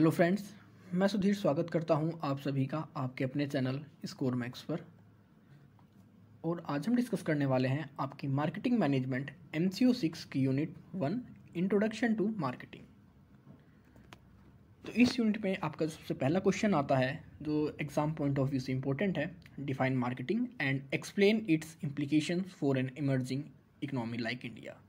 hello friends मैं सुधीर स्वागत करता हूं आप सभी का आपके अपने चैनल स्कोर मैक्स पर और आज हम डिस्कस करने वाले हैं आपकी marketing management M C O six की unit one introduction to marketing तो इस यूनिट में आपका सबसे पहला क्वेश्चन आता है जो एग्ज़ाम पॉइंट ऑफ व्यू से इम्पोर्टेंट है define marketing and explain its implication for an emerging economy like India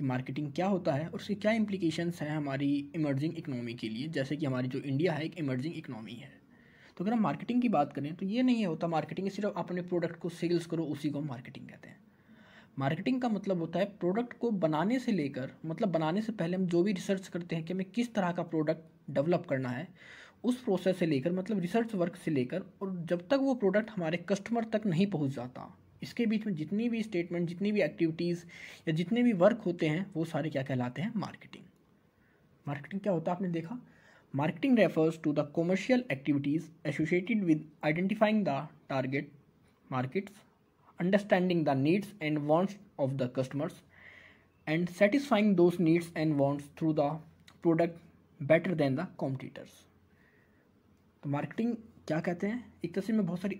कि मार्केटिंग क्या होता है और उसके क्या इम्प्लीकेशंस हैं हमारी इमर्जिंग इकनॉमी के लिए जैसे कि हमारी जो इंडिया है एक इमर्जिंग इकनॉमी है तो अगर हम मार्केटिंग की बात करें तो ये नहीं होता मार्केटिंग सिर्फ अपने प्रोडक्ट को सेल्स करो उसी को हम मार्केटिंग कहते हैं मार्केटिंग का मतलब होता है प्रोडक्ट को बनाने से लेकर मतलब बनाने से पहले हम जो भी रिसर्च करते हैं कि हमें किस तरह का प्रोडक्ट डेवलप करना है उस प्रोसेस से लेकर मतलब रिसर्च वर्क से लेकर और जब तक वो प्रोडक्ट हमारे कस्टमर तक नहीं पहुंच जाता इसके बीच में जितनी भी स्टेटमेंट जितनी भी एक्टिविटीज़ या जितने भी वर्क होते हैं वो सारे क्या कहलाते हैं मार्केटिंग मार्केटिंग क्या होता है आपने देखा marketing refers to the commercial activities associated with identifying the target markets understanding the needs and wants of the customers and satisfying those needs and wants through the product better than the competitors तो marketing क्या कहते हैं एक तरह से में बहुत सारी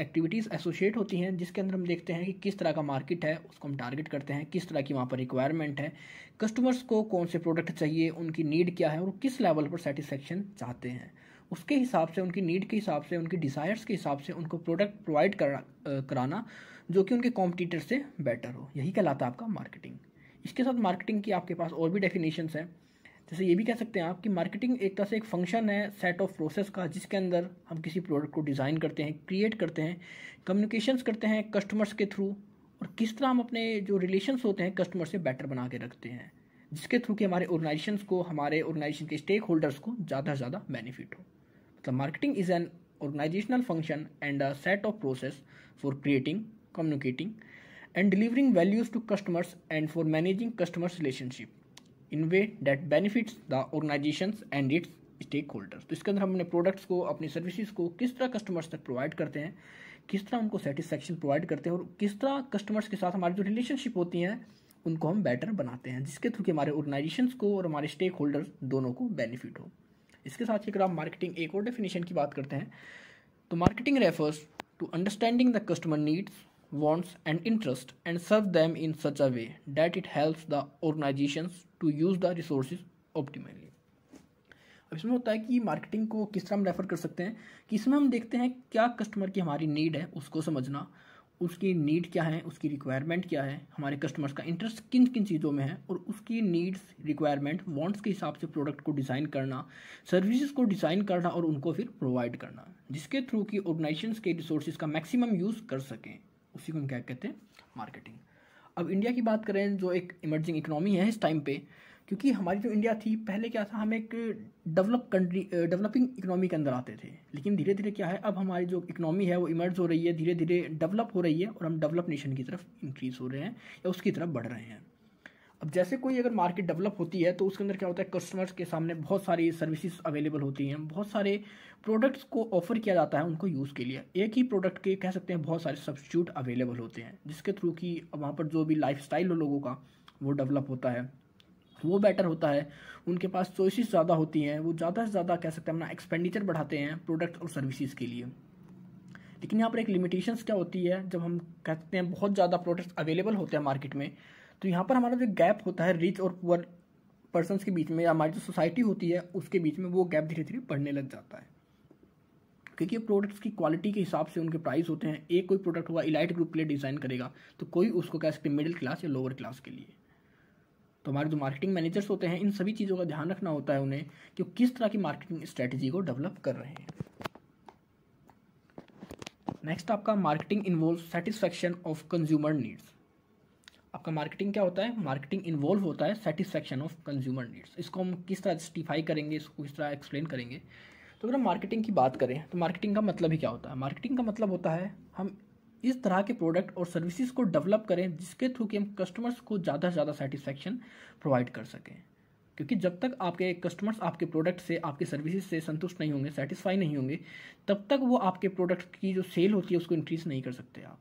एक्टिविटीज़ एसोशिएट होती हैं जिसके अंदर हम देखते हैं कि किस तरह का मार्केट है उसको हम टारगेट करते हैं किस तरह की वहाँ पर रिक्वायरमेंट है कस्टमर्स को कौन से प्रोडक्ट चाहिए उनकी नीड क्या है और किस लेवल पर सेटिस्फेक्शन चाहते हैं उसके हिसाब से उनकी नीड के हिसाब से उनकी डिज़ायर्स के हिसाब से उनको प्रोडक्ट प्रोवाइड करा कराना जो कि उनके कॉम्पिटिटर से बेटर हो यही कहलाता है आपका मार्केटिंग इसके साथ मार्केटिंग की आपके पास और भी डेफिनेशंस हैं जैसे ये भी कह सकते हैं आप कि मार्केटिंग एक तरह से एक फंक्शन है सेट ऑफ प्रोसेस का जिसके अंदर हम किसी प्रोडक्ट को डिज़ाइन करते हैं क्रिएट करते हैं कम्युनिकेशंस करते हैं कस्टमर्स के थ्रू और किस तरह हम अपने जो रिलेशंस होते हैं कस्टमर से बेटर बना के रखते हैं जिसके थ्रू कि हमारे ऑर्गेनाइजेशन को हमारे ऑर्गेनाइजेशन के स्टेक होल्डर्स को ज़्यादा से ज़्यादा बेनिफिट हो मतलब marketing is an organisational function and a set of process for creating communicating and delivering values to customers and for managing customers relationship in way that benefits the organisation and its stakeholders तो इसके अंदर हम अपने products को अपनी services को किस तरह कस्टमर्स तक प्रोवाइड करते हैं किस तरह उनको सेटिस्फेक्शन प्रोवाइड करते हैं और किस तरह कस्टमर्स के साथ हमारी जो रिलेशनशिप होती हैं उनको हम बेटर बनाते हैं जिसके थ्रू कि हमारे ऑर्गेनाइजेशन को और हमारे स्टेक होल्डर्स दोनों को बेनिफिट हो इसके साथ ही अगर आप मार्केटिंग एक और डेफिनेशन की बात करते हैं तो marketing refers to understanding the customer needs wants and interests and serve them in such a way that it helps the organizations to use the resources optimally अब इसमें होता है कि मार्केटिंग को किस तरह हम रेफ़र कर सकते हैं कि इसमें हम देखते हैं क्या कस्टमर की हमारी नीड है उसको समझना उसकी नीड क्या है उसकी रिक्वायरमेंट क्या है हमारे कस्टमर्स का इंटरेस्ट किन किन चीज़ों में है और उसकी नीड्स रिक्वायरमेंट वांट्स के हिसाब से प्रोडक्ट को डिज़ाइन करना सर्विसेज को डिज़ाइन करना और उनको फिर प्रोवाइड करना जिसके थ्रू कि ऑर्गेनाइजेशन के रिसोर्सेज का मैक्सिमम यूज़ कर सकें उसी को हम क्या कहते हैं मार्केटिंग अब इंडिया की बात करें जो एक इमर्जिंग इकोनॉमी है इस टाइम पे क्योंकि हमारी जो इंडिया थी पहले क्या था हम एक डेवलप कंट्री डेवलपिंग इकोनॉमी के अंदर आते थे लेकिन धीरे धीरे क्या है अब हमारी जो इकोनॉमी है वो इमर्ज हो रही है धीरे धीरे डेवलप हो रही है और हम डेवलप नेशन की तरफ इंक्रीज़ हो रहे हैं या उसकी तरफ बढ़ रहे हैं अब जैसे कोई अगर मार्केट डेवलप होती है तो उसके अंदर क्या होता है कस्टमर्स के सामने बहुत सारी सर्विसेज अवेलेबल होती हैं बहुत सारे प्रोडक्ट्स को ऑफर किया जाता है उनको यूज़ के लिए एक ही प्रोडक्ट के कह सकते हैं बहुत सारे सब्सिट्यूट अवेलेबल होते हैं जिसके थ्रू कि वहाँ पर जो भी लाइफ हो लोगों का वो डेवलप होता है वो बेटर होता है उनके पास चॉइसिस ज़्यादा होती हैं वो ज़्यादा से ज़्यादा कह सकते हैं अपना एक्सपेंडिचर बढ़ाते हैं प्रोडक्ट्स और सर्विसेज के लिए लेकिन यहाँ पर एक लिमिटेशंस क्या होती है जब हम कहते हैं बहुत ज़्यादा प्रोडक्ट्स अवेलेबल होते हैं मार्केट में तो यहाँ पर हमारा जो गैप होता है रिच और पुअर पर्सनस के बीच में या हमारी जो सोसाइटी होती है उसके बीच में वो गैप धीरे धीरे बढ़ने लग जाता है क्योंकि प्रोडक्ट्स की क्वालिटी के हिसाब से उनके प्राइस होते हैं एक कोई प्रोडक्ट हुआ इलाइट ग्रुप के लिए डिज़ाइन करेगा तो कोई उसको कह सकते मिडिल क्लास या लोअर क्लास के लिए तो हमारे जो मार्केटिंग मैनेजर्स होते हैं इन सभी चीज़ों का ध्यान रखना होता है उन्हें कि वो किस तरह की मार्केटिंग स्ट्रेटजी को डेवलप कर रहे हैं नेक्स्ट आपका marketing involve satisfaction of consumer needs आपका मार्केटिंग क्या होता है मार्केटिंग इन्वॉल्व होता है सेटिस्फेक्शन ऑफ कंज्यूमर नीड्स इसको हम किस तरह जस्टिफाई करेंगे इसको किस तरह एक्सप्लेन करेंगे तो अगर हम मार्केटिंग की बात करें तो मार्केटिंग का मतलब ही क्या होता है मार्केटिंग का मतलब होता है हम इस तरह के प्रोडक्ट और सर्विसेज को डेवलप करें जिसके थ्रू कि हम कस्टमर्स को ज़्यादा से ज़्यादा सेटिस्फेक्शन प्रोवाइड कर सकें क्योंकि जब तक आपके कस्टमर्स आपके प्रोडक्ट से आपके सर्विसेज से संतुष्ट नहीं होंगे सेटिस्फाई नहीं होंगे तब तक वो आपके प्रोडक्ट की जो सेल होती है उसको इंक्रीज़ नहीं कर सकते आप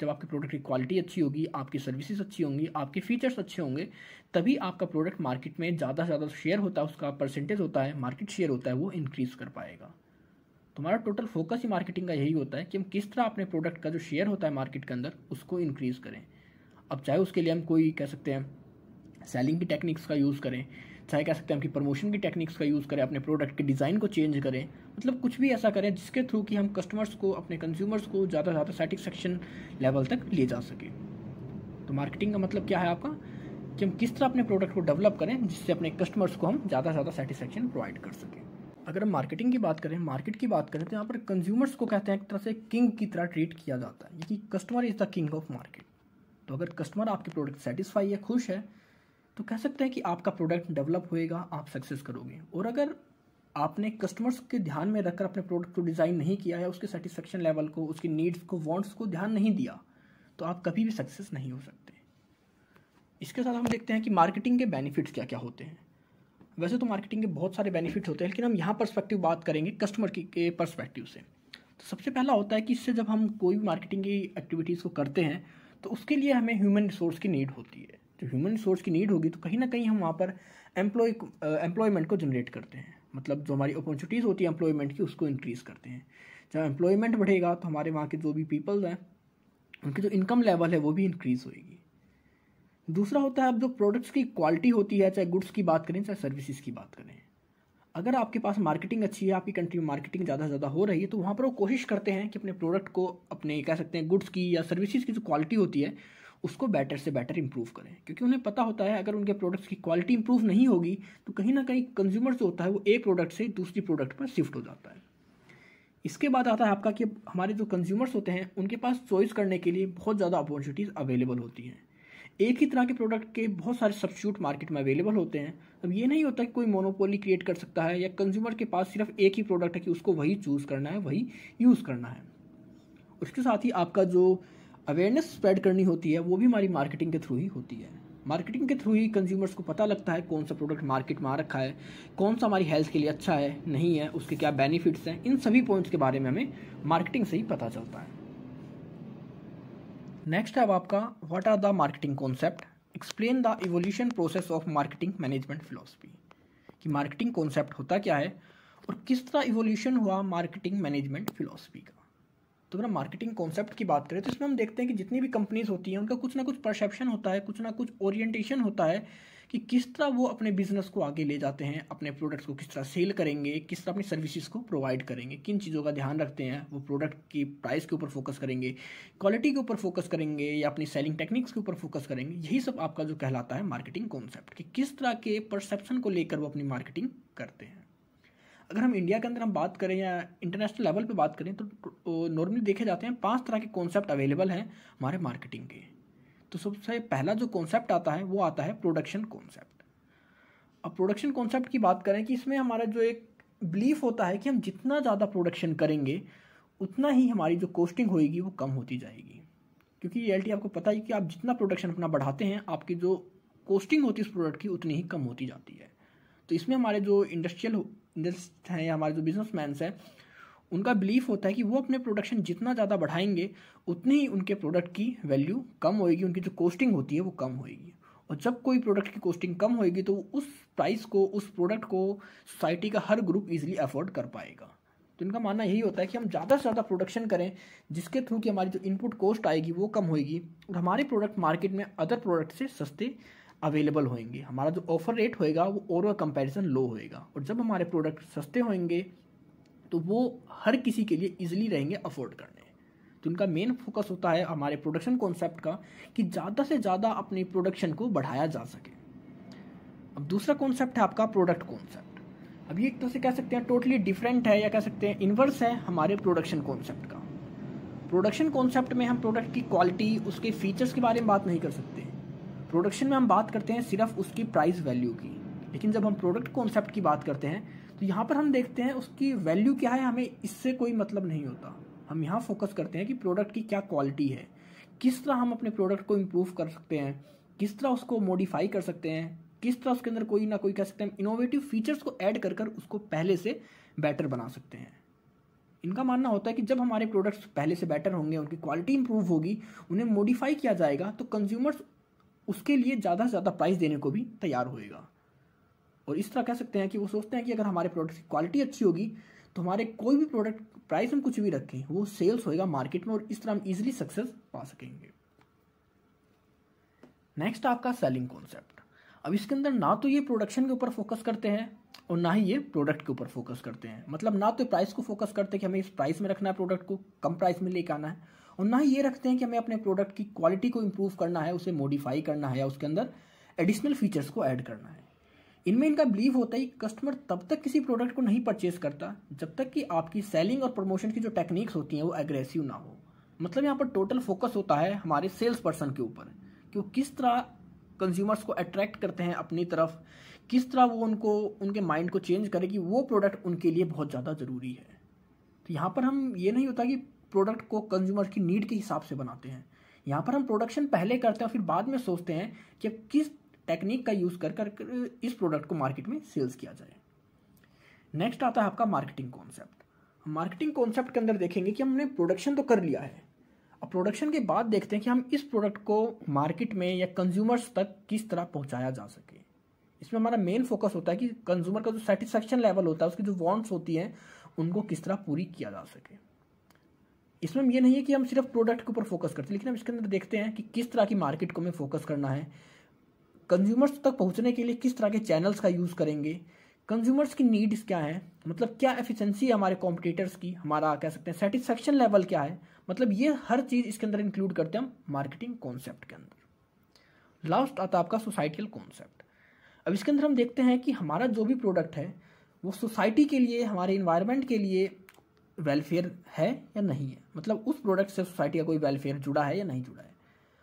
जब आपके प्रोडक्ट की क्वालिटी अच्छी होगी आपकी सर्विसेज अच्छी होंगी आपके फीचर्स अच्छे होंगे तभी आपका प्रोडक्ट मार्केट में ज़्यादा से ज़्यादा शेयर होता है उसका परसेंटेज होता है मार्केट शेयर होता है वो इंक्रीज़ कर पाएगा हमारा टोटल फोकस ही मार्केटिंग का यही होता है कि हम किस तरह अपने प्रोडक्ट का जो शेयर होता है मार्केट के अंदर उसको इंक्रीज़ करें अब चाहे उसके लिए हम कोई कह सकते हैं सेलिंग की टेक्निक्स का यूज़ करें चाहे कह सकते हैं कि प्रमोशन की टेक्निक्स का यूज़ करें अपने प्रोडक्ट के डिज़ाइन को चेंज करें मतलब कुछ भी ऐसा करें जिसके थ्रू कि हम कस्टमर्स को अपने कंज्यूमर्स को ज़्यादा से ज़्यादा सेटिस्फेक्शन लेवल तक ले जा सकें तो मार्केटिंग का मतलब क्या है आपका कि हम किस तरह अपने प्रोडक्ट को डेवलप करें जिससे अपने कस्टमर्स को हम ज़्यादा से ज़्यादा सेटिस्फेक्शन प्रोवाइड कर सकें अगर हम मार्केटिंग की बात करें मार्केट की बात करें तो यहाँ पर कंज्यूमर्स को कहते हैं एक तरह से किंग की तरह ट्रीट किया जाता है कि customer is the king of market तो अगर कस्टमर आपके प्रोडक्ट सेटिस्फाई है खुश है तो कह सकते हैं कि आपका प्रोडक्ट डेवलप होएगा आप सक्सेस करोगे और अगर आपने कस्टमर्स के ध्यान में रखकर अपने प्रोडक्ट को डिज़ाइन नहीं किया या उसके सेटिस्फेक्शन लेवल को उसकी नीड्स को वांट्स को ध्यान नहीं दिया तो आप कभी भी सक्सेस नहीं हो सकते इसके साथ हम देखते हैं कि मार्केटिंग के बेनिफिट्स क्या क्या होते हैं वैसे तो मार्केटिंग के बहुत सारे बेनिफिट्स होते हैं लेकिन हम यहाँ परस्पेक्टिव बात करेंगे कस्टमर के परस्पेक्टिव से तो सबसे पहला होता है कि इससे जब हम कोई भी मार्केटिंग की एक्टिविटीज़ को करते हैं तो उसके लिए हमें ह्यूमन रिसोर्स की नीड होती है ह्यूमन तो रिसोर्स की नीड होगी तो कहीं ना कहीं हम वहाँ पर एम्प्लॉय एम्प्लॉयमेंट को जनरेट करते हैं मतलब जो हमारी अपॉर्चुनिटीज़ होती है एम्प्लॉयमेंट की उसको इंक्रीज़ करते हैं जब एम्प्लॉयमेंट बढ़ेगा तो हमारे वहाँ के जो भी पीपल्स हैं उनकी जो इनकम लेवल है वो भी इंक्रीज़ होएगी दूसरा होता है अब जो प्रोडक्ट्स की क्वालिटी होती है चाहे गुड्स की बात करें चाहे सर्विसेज की बात करें अगर आपके पास मार्केटिंग अच्छी है आपकी कंट्री में मार्केटिंग ज़्यादा से ज़्यादा हो रही है तो वहाँ पर वो कोशिश करते हैं कि अपने प्रोडक्ट को अपने कह सकते हैं गुड्स की या सर्विसेज की जो क्वालिटी होती है उसको बेटर से बेटर इंप्रूव करें क्योंकि उन्हें पता होता है अगर उनके प्रोडक्ट्स की क्वालिटी इंप्रूव नहीं होगी तो कहीं ना कहीं कंज्यूमर जो होता है वो एक प्रोडक्ट से दूसरी प्रोडक्ट पर शिफ्ट हो जाता है इसके बाद आता है आपका कि हमारे जो कंज्यूमर्स होते हैं उनके पास चॉइस करने के लिए बहुत ज़्यादा अपॉर्चुनिटीज़ अवेलेबल होती हैं एक ही तरह के प्रोडक्ट के बहुत सारे सब्सिट्यूट मार्केट में अवेलेबल होते हैं अब ये नहीं होता कि कोई मोनोपोली क्रिएट कर सकता है या कंज्यूमर के पास सिर्फ एक ही प्रोडक्ट है कि उसको वही चूज़ करना है वही यूज़ करना है उसके साथ ही आपका जो अवेयरनेस स्प्रेड करनी होती है वो भी हमारी मार्केटिंग के थ्रू ही होती है मार्केटिंग के थ्रू ही कंज्यूमर्स को पता लगता है कौन सा प्रोडक्ट मार्केट में आ रखा है कौन सा हमारी हेल्थ के लिए अच्छा है नहीं है उसके क्या बेनिफिट्स हैं इन सभी पॉइंट्स के बारे में हमें मार्केटिंग से ही पता चलता है नेक्स्ट है अब आपका what are the marketing concept explain the evolution process of marketing management philosophy कि मार्केटिंग कॉन्सेप्ट होता क्या है और किस तरह इवोल्यूशन हुआ मार्केटिंग मैनेजमेंट फिलोसफी का तो अगर मार्केटिंग कॉन्सेप्ट की बात करें तो इसमें हम देखते हैं कि जितनी भी कंपनीज होती हैं उनका कुछ ना कुछ परसेप्शन होता है कुछ ना कुछ ओरिएंटेशन होता है कि किस तरह वो अपने बिजनेस को आगे ले जाते हैं अपने प्रोडक्ट्स को किस तरह सेल करेंगे किस तरह अपनी सर्विसेज को प्रोवाइड करेंगे किन चीज़ों का ध्यान रखते हैं वो प्रोडक्ट की प्राइस के ऊपर फोकस करेंगे क्वालिटी के ऊपर फोकस करेंगे या अपनी सेलिंग टेक्निक्स के ऊपर फोकस करेंगे यही सब आपका जो कहलाता है मार्केटिंग कॉन्सेप्ट कि किस तरह के परसेप्शन को लेकर वो अपनी मार्केटिंग करते हैं अगर हम इंडिया के अंदर हम बात करें या इंटरनेशनल लेवल पे बात करें तो नॉर्मली तो देखे जाते हैं पांच तरह के कॉन्सेप्ट अवेलेबल हैं हमारे मार्केटिंग के तो सबसे पहला जो कॉन्सेप्ट आता है वो आता है प्रोडक्शन कॉन्सेप्ट अब प्रोडक्शन कॉन्सेप्ट की बात करें कि इसमें हमारा जो एक बिलीफ होता है कि हम जितना ज़्यादा प्रोडक्शन करेंगे उतना ही हमारी जो कॉस्टिंग होगी वो कम होती जाएगी क्योंकि रियलिटी आपको पता है कि आप जितना प्रोडक्शन अपना बढ़ाते हैं आपकी जो कॉस्टिंग होती है उस प्रोडक्ट की उतनी ही कम होती जाती है तो इसमें हमारे जो इंडस्ट्रियल बिजनेस हैं या हमारे जो बिजनेस हैं उनका बिलीफ होता है कि वो अपने प्रोडक्शन जितना ज़्यादा बढ़ाएंगे उतनी ही उनके प्रोडक्ट की वैल्यू कम होएगी उनकी जो कॉस्टिंग होती है वो कम होएगी और जब कोई प्रोडक्ट की कॉस्टिंग कम होएगी तो उस प्राइस को उस प्रोडक्ट को सोसाइटी का हर ग्रुप इजीली अफोर्ड कर पाएगा तो इनका मानना यही होता है कि हम ज़्यादा से ज़्यादा प्रोडक्शन करें जिसके थ्रू कि हमारी जो इनपुट कॉस्ट आएगी वो कम होएगी और हमारे प्रोडक्ट मार्केट में अदर प्रोडक्ट से सस्ते अवेलेबल होंगे हमारा जो ऑफर रेट होएगा वो ओवरऑल कंपैरिजन लो होएगा और जब हमारे प्रोडक्ट सस्ते होंगे तो वो हर किसी के लिए इजीली रहेंगे अफोर्ड करने तो उनका मेन फोकस होता है हमारे प्रोडक्शन कॉन्सेप्ट का कि ज़्यादा से ज़्यादा अपनी प्रोडक्शन को बढ़ाया जा सके अब दूसरा कॉन्सेप्ट है आपका प्रोडक्ट कॉन्सेप्ट अब ये एक तरह से कह सकते हैं टोटली डिफरेंट है या कह सकते हैं इन्वर्स है हमारे प्रोडक्शन कॉन्सेप्ट का प्रोडक्शन कॉन्सेप्ट में हम प्रोडक्ट की क्वालिटी उसके फीचर्स के बारे में बात नहीं कर सकते प्रोडक्शन में हम बात करते हैं सिर्फ उसकी प्राइस वैल्यू की लेकिन जब हम प्रोडक्ट कॉन्सेप्ट की बात करते हैं तो यहाँ पर हम देखते हैं उसकी वैल्यू क्या है हमें इससे कोई मतलब नहीं होता हम यहाँ फोकस करते हैं कि प्रोडक्ट की क्या क्वालिटी है किस तरह हम अपने प्रोडक्ट को इम्प्रूव कर सकते हैं किस तरह उसको मॉडिफाई कर सकते हैं किस तरह उसके अंदर कोई ना कोई कह सकते हैं इनोवेटिव फीचर्स को ऐड कर कर उसको पहले से बेटर बना सकते हैं इनका मानना होता है कि जब हमारे प्रोडक्ट्स पहले से बेटर होंगे उनकी क्वालिटी इंप्रूव होगी उन्हें मॉडिफाई किया जाएगा तो कंज्यूमर्स उसके लिए ज़्यादा से ज़्यादा प्राइस देने को भी तैयार होएगा और इस तरह कह सकते हैं कि वो सोचते हैं कि अगर हमारे प्रोडक्ट की क्वालिटी अच्छी होगी तो हमारे कोई भी प्रोडक्ट प्राइस हम कुछ भी रखें वो सेल्स होएगा मार्केट में और इस तरह हम इजिली सक्सेस पा सकेंगे नेक्स्ट आपका सेलिंग कॉन्सेप्ट अब इसके अंदर ना तो ये प्रोडक्शन के ऊपर फोकस करते हैं और ना ही ये प्रोडक्ट के ऊपर फोकस करते हैं मतलब ना तो प्राइस को फोकस करते हैं कि हमें इस प्राइस में रखना है प्रोडक्ट को कम प्राइस में लेके आना है और ना ही ये रखते हैं कि हमें अपने प्रोडक्ट की क्वालिटी को इम्प्रूव करना है उसे मॉडिफाई करना है या उसके अंदर एडिशनल फीचर्स को ऐड करना है इनमें इनका बिलीव होता है कि कस्टमर तब तक किसी प्रोडक्ट को नहीं परचेस करता जब तक कि आपकी सेलिंग और प्रमोशन की जो टेक्निक्स होती हैं वो एग्रेसिव ना हो मतलब यहाँ पर टोटल फोकस होता है हमारे सेल्स पर्सन के ऊपर कि वो किस तरह कंज्यूमर्स को अट्रैक्ट करते हैं अपनी तरफ किस तरह वो उनको उनके माइंड को चेंज करे कि वो प्रोडक्ट उनके लिए बहुत ज़्यादा ज़रूरी है तो यहाँ पर हम ये नहीं होता कि प्रोडक्ट को कंज्यूमर की नीड के हिसाब से बनाते हैं यहाँ पर हम प्रोडक्शन पहले करते हैं फिर बाद में सोचते हैं कि किस टेक्निक का यूज़ कर कर इस प्रोडक्ट को मार्केट में सेल्स किया जाए नेक्स्ट आता है आपका मार्केटिंग कॉन्सेप्ट मार्केटिंग कॉन्सेप्ट के अंदर देखेंगे कि हमने प्रोडक्शन तो कर लिया है अब प्रोडक्शन के बाद देखते हैं कि हम इस प्रोडक्ट को मार्केट में या कंज्यूमर्स तक किस तरह पहुंचाया जा सके इसमें हमारा मेन फोकस होता है कि कंज्यूमर का जो सेटिस्फेक्शन लेवल होता है उसकी जो वांट्स होती हैं उनको किस तरह पूरी किया जा सके इसमें ये नहीं है कि हम सिर्फ प्रोडक्ट के ऊपर फोकस करते हैं लेकिन हम इसके अंदर देखते हैं कि किस तरह की मार्केट को हमें फोकस करना है कंज्यूमर्स तक पहुंचने के लिए किस तरह के चैनल्स का यूज़ करेंगे कंज्यूमर्स की नीड्स क्या है मतलब क्या एफिशिएंसी है हमारे कॉम्पिटिटर्स की हमारा कह सकते हैं सेटिस्फेक्शन लेवल क्या है मतलब ये हर चीज़ इसके अंदर इंक्लूड करते हैं हम मार्केटिंग कॉन्सेप्ट के अंदर लास्ट आता आपका सोसाइटियल कॉन्सेप्ट अब इसके अंदर हम देखते हैं कि हमारा जो भी प्रोडक्ट है वो सोसाइटी के लिए हमारे इन्वायरमेंट के लिए वेलफेयर है या नहीं है मतलब उस प्रोडक्ट से सोसाइटी का कोई वेलफेयर जुड़ा है या नहीं जुड़ा है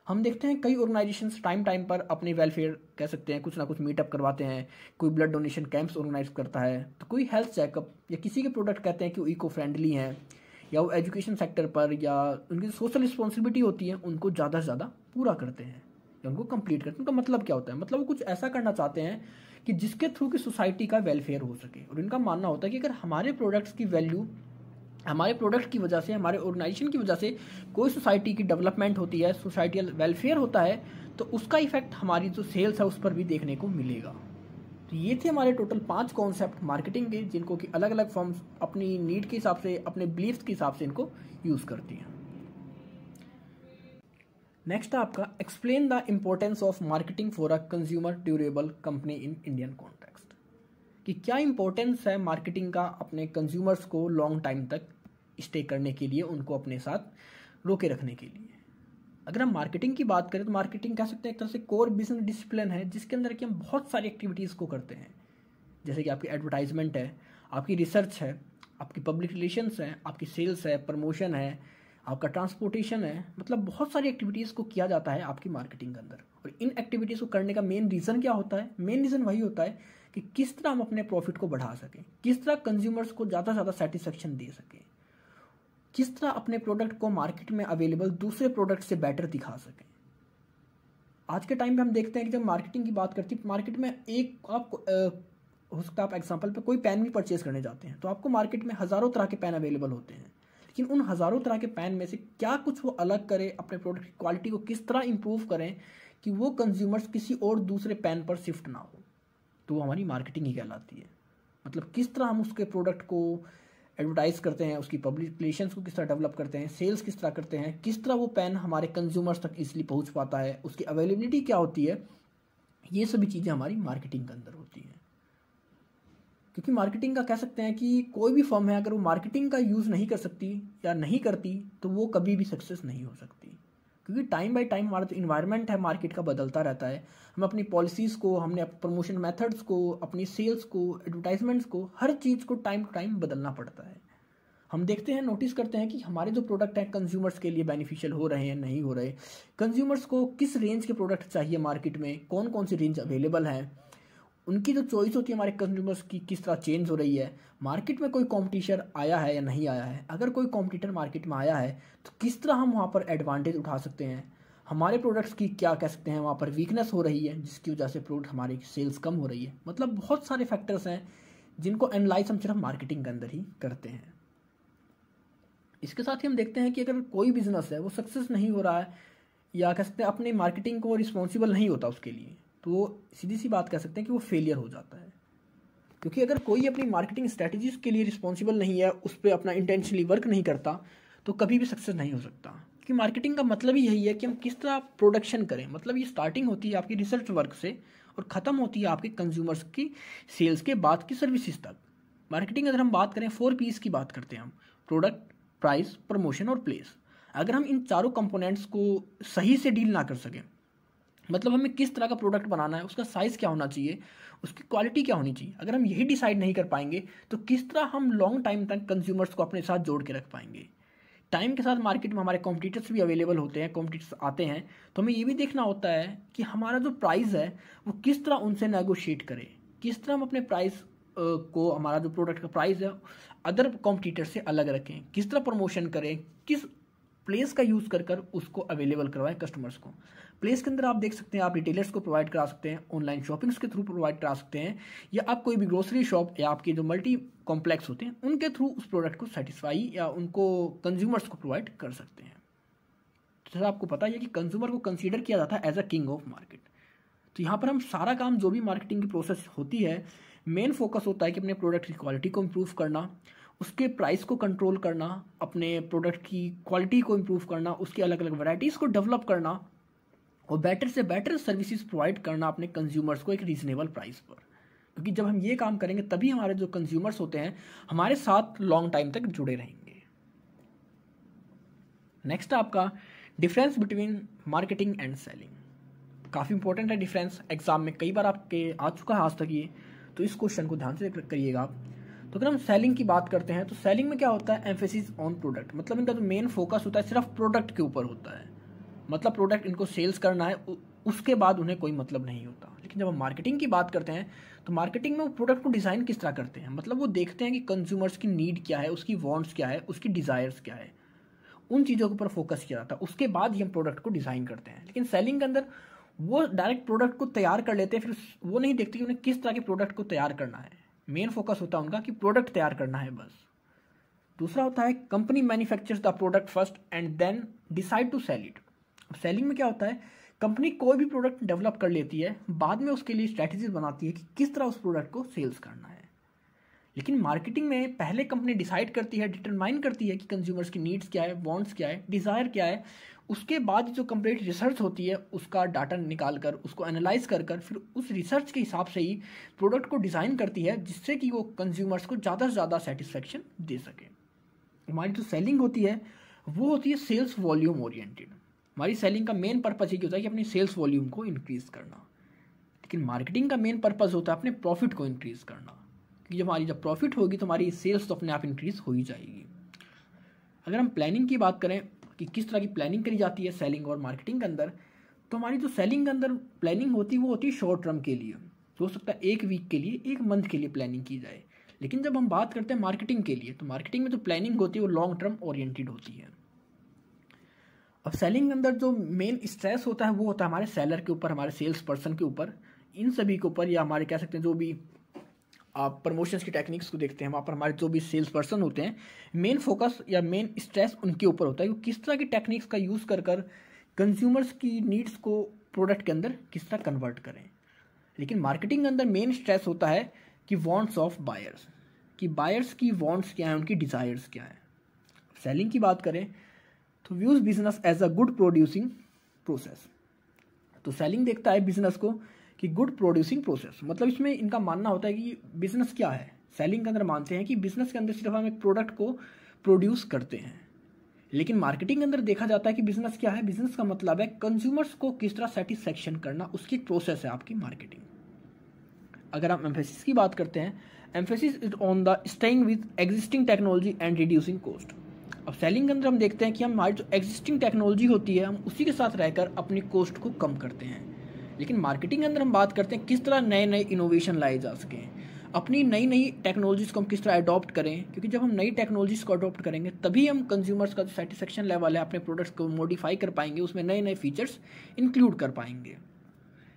हम देखते हैं कई ऑर्गेनाइजेशन टाइम टाइम पर अपने वेलफेयर कह सकते हैं कुछ ना कुछ मीटअप करवाते हैं कोई ब्लड डोनेशन कैंप्स ऑर्गेनाइज करता है तो कोई हेल्थ चेकअप या किसी के प्रोडक्ट कहते हैं कि वो इको फ्रेंडली हैं या वो एजुकेशन सेक्टर पर या उनकी सोशल रिस्पॉन्सिबिलिटी होती है उनको ज़्यादा से ज़्यादा पूरा करते हैं या उनको कंप्लीट करते हैं उनका मतलब क्या होता है मतलब वो कुछ ऐसा करना चाहते हैं कि जिसके थ्रू कि सोसाइटी का वेलफेयर हो सके और इनका मानना होता है कि अगर हमारे प्रोडक्ट्स की वैल्यू हमारे प्रोडक्ट की वजह से हमारे ऑर्गेनाइजेशन की वजह से कोई सोसाइटी की डेवलपमेंट होती है सोसाइटियल वेलफेयर होता है तो उसका इफेक्ट हमारी जो सेल्स है उस पर भी देखने को मिलेगा तो ये थे हमारे टोटल पांच कॉन्सेप्ट मार्केटिंग के जिनको कि अलग अलग फॉर्म्स अपनी नीड के हिसाब से अपने बिलीफ के हिसाब से इनको यूज़ करती हैं नेक्स्ट आपका explain the importance of marketing for a consumer durable company in Indian context कि क्या इम्पोर्टेंस है मार्केटिंग का अपने कंज्यूमर्स को लॉन्ग टाइम तक स्टे करने के लिए उनको अपने साथ रोके रखने के लिए अगर हम मार्केटिंग की बात करें तो मार्केटिंग कह सकते हैं एक तरह से कोर बिजनेस डिसिप्लिन है जिसके अंदर कि हम बहुत सारी एक्टिविटीज़ को करते हैं जैसे कि आपकी एडवर्टाइजमेंट है आपकी रिसर्च है आपकी पब्लिक रिलेशंस है आपकी सेल्स है प्रमोशन है आपका ट्रांसपोर्टेशन है मतलब बहुत सारी एक्टिविटीज़ को किया जाता है आपकी मार्केटिंग के अंदर और इन एक्टिविटीज़ को करने का मेन रीज़न क्या होता है मेन रीज़न वही होता है कि किस तरह हम अपने प्रॉफिट को बढ़ा सकें किस तरह कंज्यूमर्स को ज़्यादा से ज़्यादा सेटिस्फेक्शन दे सकें किस तरह अपने प्रोडक्ट को मार्केट में अवेलेबल दूसरे प्रोडक्ट से बेटर दिखा सकें आज के टाइम पे हम देखते हैं कि जब मार्केटिंग की बात करती है मार्केट में एक आप हो सकता है आप एग्जांपल पे कोई पेन भी परचेज करने जाते हैं तो आपको मार्केट में हज़ारों तरह के पेन अवेलेबल होते हैं लेकिन उन हज़ारों तरह के पेन में से क्या कुछ वो अलग करें अपने प्रोडक्ट की क्वालिटी को किस तरह इम्प्रूव करें कि वो कंज्यूमर्स किसी और दूसरे पेन पर शिफ्ट ना हो तो वो हमारी मार्केटिंग ही कहलाती है मतलब किस तरह हम उसके प्रोडक्ट को एडवर्टाइज़ करते हैं उसकी पब्लिक को किस तरह डेवलप करते हैं सेल्स किस तरह करते हैं किस तरह वो पेन हमारे कंज्यूमर्स तक ईजिली पहुंच पाता है उसकी अवेलेबिलिटी क्या होती है ये सभी चीज़ें हमारी मार्केटिंग के अंदर होती हैं क्योंकि मार्केटिंग का कह सकते हैं कि कोई भी फर्म है अगर वो मार्केटिंग का यूज़ नहीं कर सकती या नहीं करती तो वो कभी भी सक्सेस नहीं हो सकती क्योंकि टाइम बाय टाइम हमारा जो इन्वायरमेंट है मार्केट का बदलता रहता है हम अपनी पॉलिसीज़ को हमने प्रमोशन मेथड्स को अपनी सेल्स को एडवर्टाइजमेंट्स को हर चीज़ को टाइम टू टाइम बदलना पड़ता है हम देखते हैं नोटिस करते हैं कि हमारे जो प्रोडक्ट हैं कंज्यूमर्स के लिए बेनिफिशियल हो रहे हैं नहीं हो रहे कंज्यूमर्स को किस रेंज के प्रोडक्ट चाहिए मार्केट में कौन कौन सी रेंज अवेलेबल हैं उनकी जो चॉइस होती है हमारे कंज्यूमर्स की किस तरह चेंज हो रही है मार्केट में कोई कॉम्पिटिशन आया है या नहीं आया है अगर कोई कॉम्पिटिटर मार्केट में आया है तो किस तरह हम वहाँ पर एडवांटेज उठा सकते हैं हमारे प्रोडक्ट्स की क्या कह सकते हैं वहाँ पर वीकनेस हो रही है जिसकी वजह से प्रोडक्ट हमारी सेल्स कम हो रही है मतलब बहुत सारे फैक्टर्स हैं जिनको एनालाइज हम सिर्फ मार्केटिंग के अंदर ही करते हैं इसके साथ ही हम देखते हैं कि अगर कोई बिजनेस है वो सक्सेस नहीं हो रहा है या कह सकते हैं अपनी मार्केटिंग को रिस्पॉन्सिबल नहीं होता उसके लिए तो वो सीधी सी बात कह सकते हैं कि वो फेलियर हो जाता है क्योंकि अगर कोई अपनी मार्केटिंग स्ट्रैटेजीज के लिए रिस्पॉन्सिबल नहीं है उस पर अपना इंटेंशनली वर्क नहीं करता तो कभी भी सक्सेस नहीं हो सकता क्योंकि मार्केटिंग का मतलब ही यही है कि हम किस तरह प्रोडक्शन करें मतलब ये स्टार्टिंग होती है आपकी रिसर्च वर्क से और ख़त्म होती है आपके कंज्यूमर्स की सेल्स के बाद की सर्विसेज तक मार्केटिंग अगर हम बात करें फोर पीस की बात करते हैं हम प्रोडक्ट प्राइस प्रमोशन और प्लेस अगर हम इन चारों कंपोनेंट्स को सही से डील ना कर सकें मतलब हमें किस तरह का प्रोडक्ट बनाना है उसका साइज़ क्या होना चाहिए उसकी क्वालिटी क्या होनी चाहिए अगर हम यही डिसाइड नहीं कर पाएंगे तो किस तरह हम लॉन्ग टाइम तक कंज्यूमर्स को अपने साथ जोड़ के रख पाएंगे टाइम के साथ मार्केट में हमारे कॉम्पिटिटर्स भी अवेलेबल होते हैं कॉम्पिटिटर्स आते हैं तो हमें ये भी देखना होता है कि हमारा जो प्राइस है वो किस तरह उनसे नेगोशिएट करें किस तरह हम अपने प्राइस को हमारा जो प्रोडक्ट का प्राइस है अदर कॉम्पिटिटर से अलग रखें किस तरह प्रमोशन करें किस प्लेस का यूज़ कर कर उसको अवेलेबल करवाएं कस्टमर्स को प्लेस के अंदर आप देख सकते हैं आप रिटेलर्स को प्रोवाइड करा सकते हैं ऑनलाइन शॉपिंग्स के थ्रू प्रोवाइड करा सकते हैं या आप कोई भी ग्रोसरी शॉप या आपके जो मल्टी कॉम्प्लेक्स होते हैं उनके थ्रू उस प्रोडक्ट को सेटिस्फाई या उनको कंज्यूमर्स को प्रोवाइड कर सकते हैं जैसा तो आपको पता है कि कंज्यूमर को कंसिडर किया जाता है as a king of market तो यहाँ पर हम सारा काम जो भी मार्केटिंग की प्रोसेस होती है मेन फोकस होता है कि अपने प्रोडक्ट की क्वालिटी को इम्प्रूव करना उसके प्राइस को कंट्रोल करना अपने प्रोडक्ट की क्वालिटी को इम्प्रूव करना उसकी अलग अलग वैरायटीज़ को डेवलप करना और बेटर से बेटर सर्विसेज प्रोवाइड करना अपने कंज्यूमर्स को एक रीजनेबल प्राइस पर क्योंकि जब हम ये काम करेंगे तभी हमारे जो कंज्यूमर्स होते हैं हमारे साथ लॉन्ग टाइम तक जुड़े रहेंगे नेक्स्ट आपका difference between marketing and selling काफ़ी इंपॉर्टेंट है डिफरेंस एग्जाम में कई बार आपके आ चुका है आज तक ये तो इस क्वेश्चन को ध्यान से करिएगा आप तो अगर हम सेलिंग की बात करते हैं तो सेलिंग में क्या होता है एम्फेसिस ऑन प्रोडक्ट मतलब इनका जो मेन फोकस होता है सिर्फ प्रोडक्ट के ऊपर होता है मतलब प्रोडक्ट इनको सेल्स करना है उसके बाद उन्हें कोई मतलब नहीं होता लेकिन जब हम मार्केटिंग की बात करते हैं तो मार्केटिंग में वो प्रोडक्ट को डिज़ाइन किस तरह करते हैं मतलब वो देखते हैं कि कंज्यूमर्स की नीड क्या है उसकी वांट्स क्या है उसकी डिज़ायर्स क्या है उन चीज़ों के ऊपर फोकस किया जाता है उसके बाद ही हम प्रोडक्ट को डिज़ाइन करते हैं लेकिन सेलिंग के अंदर वो डायरेक्ट प्रोडक्ट को तैयार कर लेते हैं फिर वो नहीं देखते कि उन्हें किस तरह के प्रोडक्ट को तैयार करना है मेन फोकस होता है उनका कि प्रोडक्ट तैयार करना है बस दूसरा होता है company manufactures the product first and then decide to sell it selling में क्या होता है कंपनी कोई भी प्रोडक्ट डेवलप कर लेती है बाद में उसके लिए स्ट्रैटेजी बनाती है कि किस तरह उस प्रोडक्ट को सेल्स करना है लेकिन मार्केटिंग में पहले कंपनी डिसाइड करती है डिटरमाइन करती है कि कंज्यूमर्स की नीड्स क्या है वांट्स क्या है डिज़ायर क्या है उसके बाद जो कंप्लीट रिसर्च होती है उसका डाटा निकाल कर उसको एनालाइज कर कर फिर उस रिसर्च के हिसाब से ही प्रोडक्ट को डिज़ाइन करती है जिससे कि वो कंज्यूमर्स को ज़्यादा से ज़्यादा सेटिस्फेक्शन दे सके हमारी जो सेलिंग होती है वो होती है सेल्स वॉल्यूम ओरिएंटेड हमारी सेलिंग का मेन पर्पज़ ये होता है कि अपनी सेल्स वॉल्यूम को इंक्रीज़ करना लेकिन मार्केटिंग का मेन पर्पज़ होता है अपने प्रॉफिट को इंक्रीज़ करना क्योंकि जब हमारी जब प्रॉफिट होगी तो हमारी सेल्स तो अपने आप इंक्रीज़ हो ही जाएगी अगर हम प्लानिंग की बात करें कि किस तरह की प्लानिंग करी जाती है सेलिंग और मार्केटिंग के अंदर तो हमारी जो सेलिंग के अंदर प्लानिंग होती है वो होती है शॉर्ट टर्म के लिए तो हो सकता है एक वीक के लिए एक मंथ के लिए प्लानिंग की जाए लेकिन जब हम बात करते हैं मार्केटिंग के लिए तो मार्केटिंग में जो प्लानिंग होती है वो लॉन्ग टर्म ओरिएंटेड होती है अब सेलिंग के अंदर जो मेन स्ट्रेस होता है वो होता है हमारे सेलर के ऊपर हमारे सेल्स पर्सन के ऊपर इन सभी के ऊपर या हमारे कह सकते हैं जो भी आप प्रमोशंस की टेक्निक्स को देखते हैं वहाँ पर हमारे जो भी सेल्स पर्सन होते हैं मेन फोकस या मेन स्ट्रेस उनके ऊपर होता है कि किस तरह की टेक्निक्स का यूज़ कर कर कंज्यूमर्स की नीड्स को प्रोडक्ट के अंदर किस तरह कन्वर्ट करें लेकिन मार्केटिंग के अंदर मेन स्ट्रेस होता है कि वॉन्ट्स ऑफ बायर्स कि बायर्स की वॉन्ट्स क्या हैं उनकी डिज़ायर्स क्या हैं सेलिंग की बात करें तो views business as a good producing process तो सेलिंग देखता है बिजनेस को कि गुड प्रोड्यूसिंग प्रोसेस मतलब इसमें इनका मानना होता है कि बिजनेस क्या है सेलिंग के अंदर मानते हैं कि बिजनेस के अंदर सिर्फ हम एक प्रोडक्ट को प्रोड्यूस करते हैं लेकिन मार्केटिंग के अंदर देखा जाता है कि बिजनेस क्या है बिजनेस का मतलब है कंज्यूमर्स को किस तरह सेटिस्फेक्शन करना उसकी प्रोसेस है आपकी मार्केटिंग अगर आप एम्फेसिस की बात करते हैं emphasis is on the staying with existing technology and reducing cost अब सेलिंग के अंदर हम देखते हैं कि हम हमारी जो एग्जिस्टिंग टेक्नोलॉजी होती है हम उसी के साथ रहकर अपनी कॉस्ट को कम करते हैं लेकिन मार्केटिंग के अंदर हम बात करते हैं किस तरह नए नए इनोवेशन लाए जा सकें अपनी नई नई टेक्नोलॉजीज़ को हम किस तरह अडॉप्ट करें क्योंकि जब हम नई टेक्नोलॉजीज़ को अडॉप्ट करेंगे तभी हम कंज्यूमर्स का जो सेटिस्फेक्शन लेवल है अपने प्रोडक्ट्स को मॉडिफाई कर पाएंगे उसमें नए नए फीचर्स इंक्लूड कर पाएंगे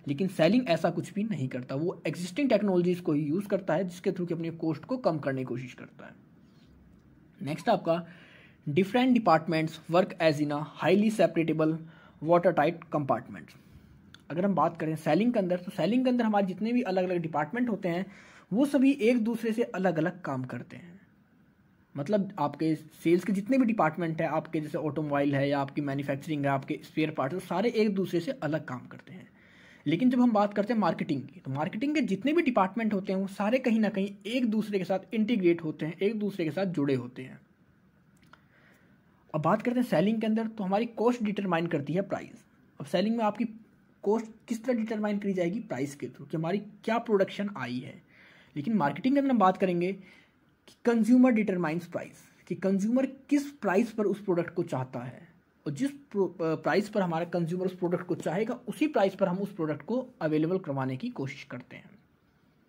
लेकिन सेलिंग ऐसा कुछ भी नहीं करता वो एग्जिस्टिंग टेक्नोलॉजीज़ को ही यूज़ करता है जिसके थ्रू कि अपने कॉस्ट को कम करने की कोशिश करता है नेक्स्ट आपका different departments work as in a highly separatable watertight compartments अगर हम बात करें सेलिंग के अंदर तो सेलिंग के अंदर हमारे जितने भी अलग अलग डिपार्टमेंट होते हैं वो सभी एक दूसरे से अलग अलग काम करते हैं मतलब आपके सेल्स के जितने भी डिपार्टमेंट हैं आपके जैसे ऑटोमोबाइल है या आपकी मैन्युफैक्चरिंग है आपके स्पेयर पार्ट्स तो सारे एक दूसरे से अलग काम करते हैं लेकिन जब हम बात करते हैं मार्केटिंग की तो मार्केटिंग के जितने भी डिपार्टमेंट होते हैं वो सारे कहीं ना कहीं एक दूसरे के साथ इंटीग्रेट होते हैं एक दूसरे के साथ जुड़े होते हैं अब बात करते हैं सेलिंग के अंदर तो हमारी कॉस्ट डिटरमाइन करती है प्राइस अब सेलिंग में आपकी कॉस्ट किस तरह डिटरमाइन करी जाएगी प्राइस के थ्रू कि हमारी क्या प्रोडक्शन आई है लेकिन मार्केटिंग के अंदर हम बात करेंगे कि कंज्यूमर डिटरमाइंस प्राइस कि कंज्यूमर किस प्राइस पर उस प्रोडक्ट को चाहता है और जिस प्राइस पर हमारा कंज्यूमर उस प्रोडक्ट को चाहेगा उसी प्राइस पर हम उस प्रोडक्ट को अवेलेबल करवाने की कोशिश करते हैं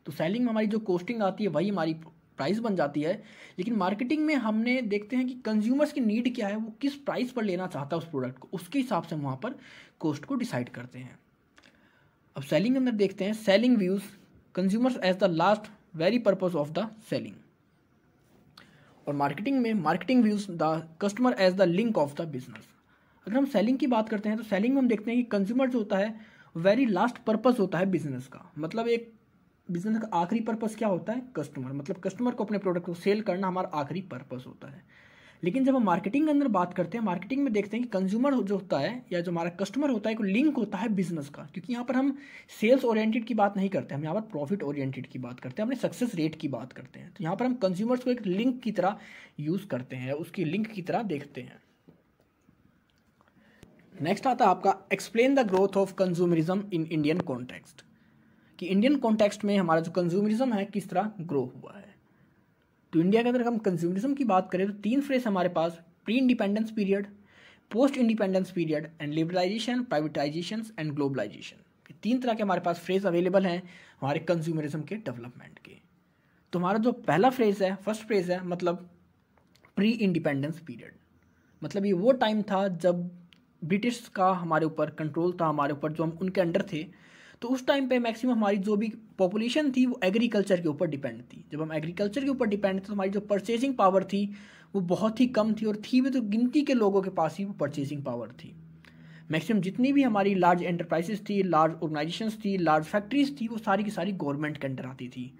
तो सेलिंग में हमारी जो कॉस्टिंग आती है वही हमारी प्राइस बन जाती है लेकिन मार्केटिंग में हमने देखते हैं कि कंज्यूमर्स की नीड क्या है वो किस प्राइस पर लेना चाहता है उस प्रोडक्ट को उसके हिसाब से हम वहाँ पर कॉस्ट को डिसाइड करते हैं अब सेलिंग के अंदर देखते हैं selling views consumers as the last very purpose of the selling और मार्केटिंग में marketing views the customer as the link of the business अगर हम सेलिंग की बात करते हैं तो सेलिंग में हम देखते हैं कि कंज्यूमर जो होता है वेरी लास्ट पर्पज होता है बिजनेस का मतलब एक बिजनेस का आखिरी पर्पज क्या होता है कस्टमर मतलब कस्टमर को अपने प्रोडक्ट को सेल करना हमारा आखिरी पर्पज होता है लेकिन जब हम मार्केटिंग के अंदर बात करते हैं मार्केटिंग में देखते हैं कि कंज्यूमर जो होता है या जो हमारा कस्टमर होता है लिंक होता है बिजनेस का क्योंकि यहाँ पर हम सेल्स ओरिएंटेड की बात नहीं करते हम यहाँ पर प्रॉफिट ओरिएंटेड की बात करते हैं अपने सक्सेस रेट की बात करते हैं तो यहाँ पर हम कंज्यूमर्स को एक लिंक की तरह यूज़ करते हैं उसकी लिंक की तरह देखते हैं नेक्स्ट आता है आपका explain the growth of consumerism in Indian context कि इंडियन कॉन्टेक्स्ट में हमारा जो कंज्यूमरिज्म है किस तरह ग्रो हुआ है तो इंडिया के अंदर हम कंज्यूमरिज्म की बात करें तो तीन फ्रेज हमारे पास pre independence period post independence period and liberalisation privatisation and globalisation तीन तरह के हमारे पास फ्रेज अवेलेबल हैं हमारे कंज्यूमरिज्म के डेवलपमेंट के तो हमारा जो पहला फ्रेज है फर्स्ट फ्रेज है मतलब प्री इंडिपेंडेंस पीरियड मतलब ये वो टाइम था जब ब्रिटिश का हमारे ऊपर कंट्रोल था हमारे ऊपर जो हम उनके अंडर थे तो उस टाइम पे मैक्सिमम हमारी जो भी पॉपुलेशन थी वो एग्रीकल्चर के ऊपर डिपेंड थी जब हम एग्रीकल्चर के ऊपर डिपेंड थे तो हमारी जो परचेसिंग पावर थी वो बहुत ही कम थी और थी भी तो गिनती के लोगों के पास ही वो परचेसिंग पावर थी मैक्सिमम जितनी भी हमारी लार्ज एंटरप्राइजेस थी लार्ज ऑर्गेनाइजेशंस थी लार्ज फैक्ट्रीज थी वो सारी की सारी गवर्नमेंट के अंडर आती थी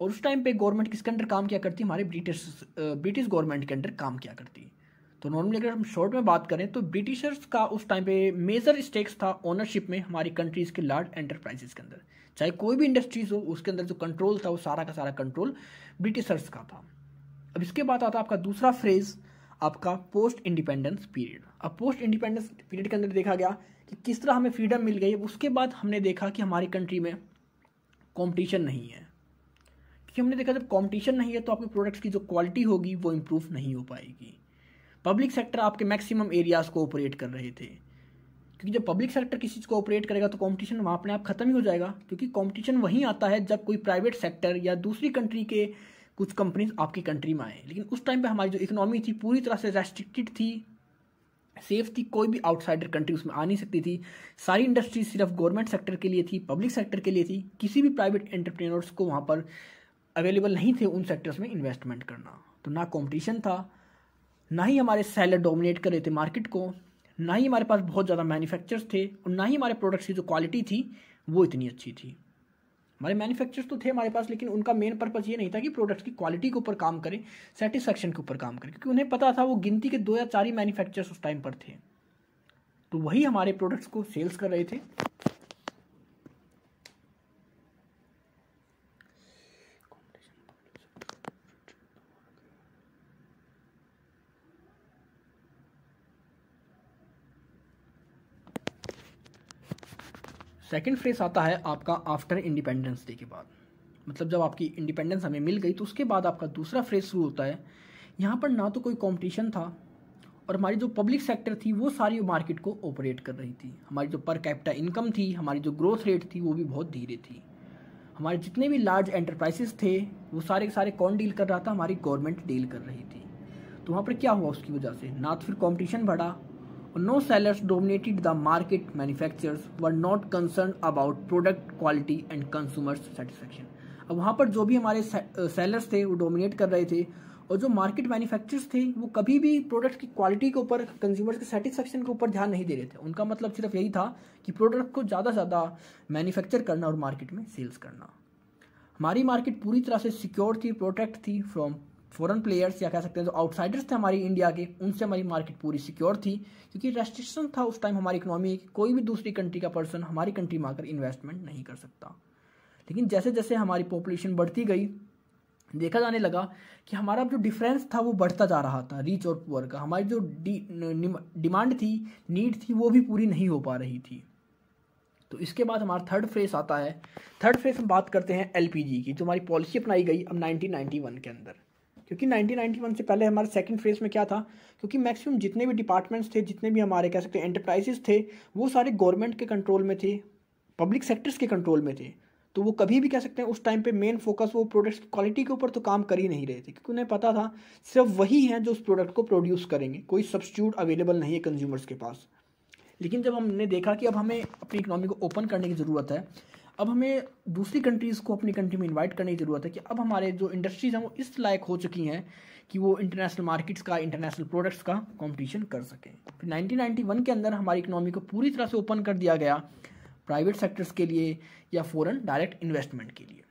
और उस टाइम पे गवर्नमेंट किसके अंडर काम किया करती हमारे ब्रिटिश ब्रिटिश गवर्नमेंट के अंडर काम किया करती तो नॉर्मली अगर हम शॉर्ट में बात करें तो ब्रिटिशर्स का उस टाइम पे मेजर स्टेक्स था ओनरशिप में हमारी कंट्रीज़ के लार्ज एंटरप्राइजेस के अंदर चाहे कोई भी इंडस्ट्रीज हो उसके अंदर जो कंट्रोल था वो सारा का सारा कंट्रोल ब्रिटिशर्स का था अब इसके बाद आता आपका दूसरा फ्रेज़ आपका पोस्ट इंडिपेंडेंस पीरियड अब पोस्ट इंडिपेंडेंस पीरियड के अंदर देखा गया कि किस तरह हमें फ्रीडम मिल गई उसके बाद हमने देखा कि हमारी कंट्री में कॉम्पिटिशन नहीं है क्योंकि हमने देखा जब कॉम्पिटिशन नहीं है तो आपके प्रोडक्ट्स की जो क्वालिटी होगी वो इम्प्रूव नहीं हो पाएगी पब्लिक सेक्टर आपके मैक्सिमम एरियाज को ऑपरेट कर रहे थे क्योंकि जब पब्लिक सेक्टर किसी चीज़ को ऑपरेट करेगा तो कंपटीशन वहाँ अपने आप ख़त्म ही हो जाएगा क्योंकि कंपटीशन वहीं आता है जब कोई प्राइवेट सेक्टर या दूसरी कंट्री के कुछ कंपनीज आपकी कंट्री में आए लेकिन उस टाइम पे हमारी जो इकोनॉमी थी पूरी तरह से रेस्ट्रिक्टेड थी सेफ थी कोई भी आउटसाइडर कंट्री उसमें आ नहीं सकती थी सारी इंडस्ट्री सिर्फ गवर्नमेंट सेक्टर के लिए थी पब्लिक सेक्टर के लिए थी किसी भी प्राइवेट एंटरप्रेन्योर्स को वहाँ पर अवेलेबल नहीं थे उन सेक्टर्स में इन्वेस्टमेंट करना तो ना कॉम्पिटिशन था ना ही हमारे सेलर डोमिनेट कर रहे थे मार्केट को ना ही हमारे पास बहुत ज़्यादा मैन्युफैक्चर्स थे और ना ही हमारे प्रोडक्ट्स की जो क्वालिटी थी वो इतनी अच्छी थी हमारे मैन्युफैक्चर्स तो थे हमारे पास लेकिन उनका मेन पर्पज़ ये नहीं था कि प्रोडक्ट्स की क्वालिटी के ऊपर काम करें सेटिस्फैक्शन के ऊपर काम करें क्योंकि उन्हें पता था वो गिनती के दो या चार ही मैन्युफैक्चर्स उस टाइम पर थे तो वही हमारे प्रोडक्ट्स को सेल्स कर रहे थे सेकेंड फ्रेस आता है आपका आफ्टर इंडिपेंडेंस डे के बाद मतलब जब आपकी इंडिपेंडेंस हमें मिल गई तो उसके बाद आपका दूसरा फ्रेस शुरू होता है यहाँ पर ना तो कोई कॉम्पिटिशन था और हमारी जो पब्लिक सेक्टर थी वो सारी मार्केट को ऑपरेट कर रही थी हमारी जो पर कैपिटा इनकम थी हमारी जो ग्रोथ रेट थी वो भी बहुत धीरे थी हमारे जितने भी लार्ज एंटरप्राइजेस थे वो सारे के सारे कौन डील कर रहा था हमारी गवर्नमेंट डील कर रही थी तो वहाँ पर क्या हुआ उसकी वजह से ना तो फिर कॉम्पिटिशन बढ़ा no sellers dominated the market manufacturers were not concern about product quality and consumers satisfaction अब वहाँ पर जो भी हमारे सेलर्स थे वो डोमिनेट कर रहे थे और जो मार्केट मैन्युफैक्चरर्स थे वो कभी भी प्रोडक्ट की क्वालिटी के ऊपर कंज्यूमर्स के सेटिस्फेक्शन के ऊपर ध्यान नहीं दे रहे थे उनका मतलब सिर्फ यही था कि प्रोडक्ट को ज़्यादा से ज़्यादा मैन्युफैक्चर करना और मार्केट में सेल्स करना हमारी मार्केट पूरी तरह से सिक्योर थी प्रोटेक्ट थी फ्रॉम फॉरन प्लेयर्स या कह सकते हैं जो आउटसाइडर्स थे हमारी इंडिया के उनसे हमारी मार्केट पूरी सिक्योर थी क्योंकि रेस्ट्रिक्शन था उस टाइम हमारी इकनॉमी कोई भी दूसरी कंट्री का पर्सन हमारी कंट्री में आकर इन्वेस्टमेंट नहीं कर सकता लेकिन जैसे जैसे हमारी पॉपुलेशन बढ़ती गई देखा जाने लगा कि हमारा जो डिफरेंस था वो बढ़ता जा रहा था रिच और पुअर का हमारी जो डिमांड थी नीड थी वो भी पूरी नहीं हो पा रही थी तो इसके बाद हमारा थर्ड फेस आता है थर्ड फेस हम बात करते हैं एलपीजी की जो हमारी पॉलिसी अपनाई गई अब 1991 के अंदर क्योंकि 1991 से पहले हमारे सेकंड फेज़ में क्या था क्योंकि मैक्सिमम जितने भी डिपार्टमेंट्स थे जितने भी हमारे कह सकते हैं एंटरप्राइजेस थे वो सारे गवर्नमेंट के कंट्रोल में थे पब्लिक सेक्टर्स के कंट्रोल में थे तो वो कभी भी कह सकते हैं उस टाइम पे मेन फोकस वो प्रोडक्ट्स की क्वालिटी के ऊपर तो काम कर ही नहीं रहे थे क्योंकि उन्हें पता था सिर्फ वही हैं जो उस प्रोडक्ट को प्रोड्यूस करेंगे कोई सब्सिट्यूट अवेलेबल नहीं है कंज्यूमर्स के पास लेकिन जब हमने देखा कि अब हमें अपनी इकनॉमी को ओपन करने की ज़रूरत है अब हमें दूसरी कंट्रीज़ को अपनी कंट्री में इनवाइट करने की ज़रूरत है कि अब हमारे जो इंडस्ट्रीज़ हैं वो इस लायक हो चुकी हैं कि वो इंटरनेशनल मार्केट्स का इंटरनेशनल प्रोडक्ट्स का कंपटीशन कर सकें फिर 1991 के अंदर हमारी इकनॉमी को पूरी तरह से ओपन कर दिया गया प्राइवेट सेक्टर्स के लिए या फ़ॉरन डायरेक्ट इन्वेस्टमेंट के लिए